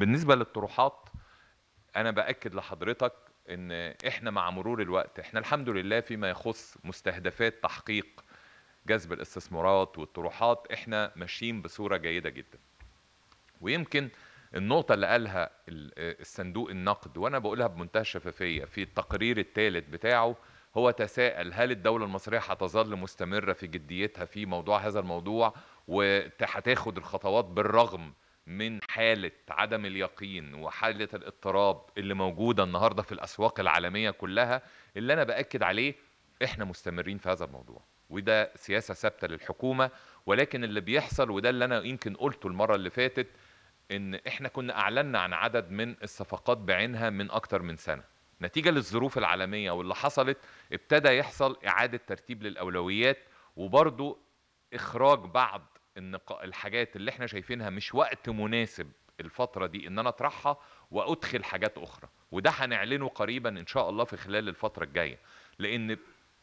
بالنسبه للطروحات انا باكد لحضرتك ان احنا مع مرور الوقت احنا الحمد لله فيما يخص مستهدفات تحقيق جذب الاستثمارات والطروحات احنا ماشيين بصوره جيده جدا ويمكن النقطه اللي قالها الصندوق النقد وانا بقولها بمنتهى الشفافيه في التقرير الثالث بتاعه هو تساءل هل الدوله المصريه هتظل مستمره في جديتها في موضوع هذا الموضوع وهتاخد الخطوات بالرغم من حالة عدم اليقين وحالة الاضطراب اللي موجودة النهاردة في الأسواق العالمية كلها اللي أنا بأكد عليه إحنا مستمرين في هذا الموضوع وده سياسة ثابتة للحكومة ولكن اللي بيحصل وده اللي أنا يمكن قلته المرة اللي فاتت إن إحنا كنا أعلنا عن عدد من الصفقات بعينها من أكتر من سنة نتيجة للظروف العالمية واللي حصلت ابتدى يحصل إعادة ترتيب للأولويات وبرضو إخراج بعض ان الحاجات اللي احنا شايفينها مش وقت مناسب الفتره دي ان انا اطرحها وادخل حاجات اخرى وده هنعلنه قريبا ان شاء الله في خلال الفتره الجايه لان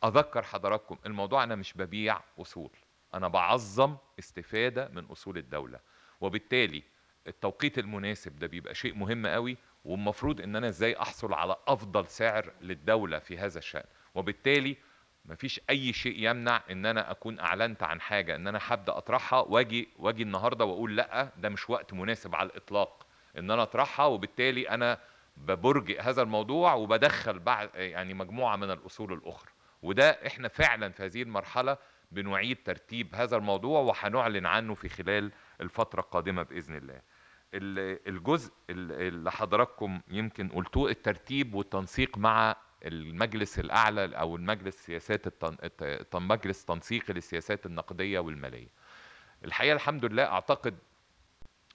اذكر حضراتكم الموضوع انا مش ببيع اصول انا بعظم استفاده من اصول الدوله وبالتالي التوقيت المناسب ده بيبقى شيء مهم قوي والمفروض ان انا ازاي احصل على افضل سعر للدوله في هذا الشان وبالتالي مفيش اي شيء يمنع ان انا اكون اعلنت عن حاجه ان انا هبدا اطرحها واجي واجي النهارده واقول لا ده مش وقت مناسب على الاطلاق ان انا اطرحها وبالتالي انا ببرجئ هذا الموضوع وبدخل بعد يعني مجموعه من الاصول الاخرى وده احنا فعلا في هذه المرحله بنعيد ترتيب هذا الموضوع وهنعلن عنه في خلال الفتره القادمه باذن الله الجزء اللي حضراتكم يمكن قلتوه الترتيب والتنسيق مع المجلس الاعلى او المجلس سياسات التن... مجلس تنسيقي للسياسات النقديه والماليه. الحقيقه الحمد لله اعتقد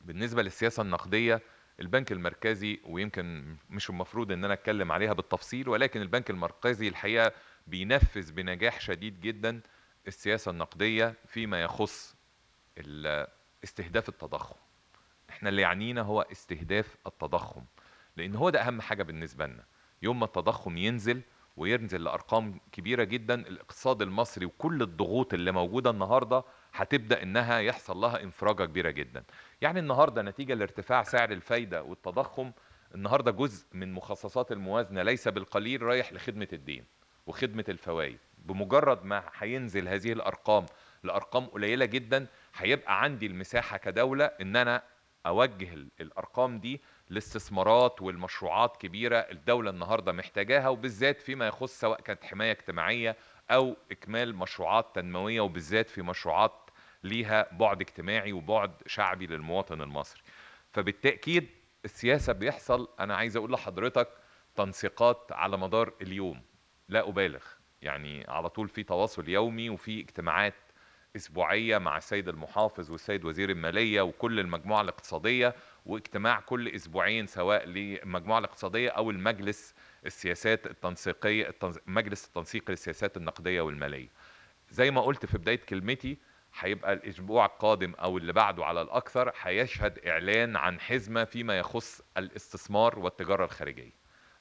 بالنسبه للسياسه النقديه البنك المركزي ويمكن مش المفروض ان انا اتكلم عليها بالتفصيل ولكن البنك المركزي الحقيقه بينفذ بنجاح شديد جدا السياسه النقديه فيما يخص استهداف التضخم. احنا اللي يعنينا هو استهداف التضخم لان هو ده اهم حاجه بالنسبه لنا. يوم ما التضخم ينزل وينزل لارقام كبيره جدا الاقتصاد المصري وكل الضغوط اللي موجوده النهارده هتبدا انها يحصل لها انفراجه كبيره جدا يعني النهارده نتيجه لارتفاع سعر الفايده والتضخم النهارده جزء من مخصصات الموازنه ليس بالقليل رايح لخدمه الدين وخدمه الفوائد بمجرد ما هينزل هذه الارقام لارقام قليله جدا هيبقى عندي المساحه كدوله ان انا اوجه الارقام دي الاستثمارات والمشروعات كبيره الدوله النهارده محتاجاها وبالذات فيما يخص سواء كانت حمايه اجتماعيه او اكمال مشروعات تنمويه وبالذات في مشروعات ليها بعد اجتماعي وبعد شعبي للمواطن المصري فبالتاكيد السياسه بيحصل انا عايز اقول لحضرتك تنسيقات على مدار اليوم لا ابالغ يعني على طول في تواصل يومي وفي اجتماعات اسبوعيه مع السيد المحافظ والسيد وزير الماليه وكل المجموعه الاقتصاديه واجتماع كل اسبوعين سواء للمجموعه الاقتصاديه او المجلس السياسات التنسيقيه التنز... مجلس التنسيق للسياسات النقديه والماليه. زي ما قلت في بدايه كلمتي هيبقى الاسبوع القادم او اللي بعده على الاكثر هيشهد اعلان عن حزمه فيما يخص الاستثمار والتجاره الخارجيه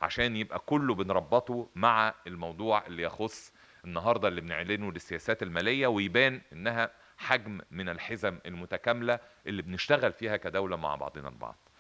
عشان يبقى كله بنربطه مع الموضوع اللي يخص النهارده اللي بنعلنه للسياسات الماليه ويبان انها حجم من الحزم المتكامله اللي بنشتغل فيها كدوله مع بعضنا البعض